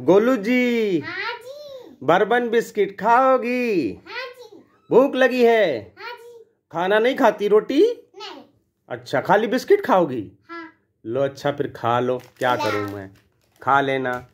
गोलू हाँ जी, bourbon biscuit खाओगी हाँ भूख लगी है हाँ खाना नहीं खाती रोटी नहीं। अच्छा खाली बिस्किट खाओगी हाँ। लो अच्छा फिर खा लो क्या करूँ मैं खा लेना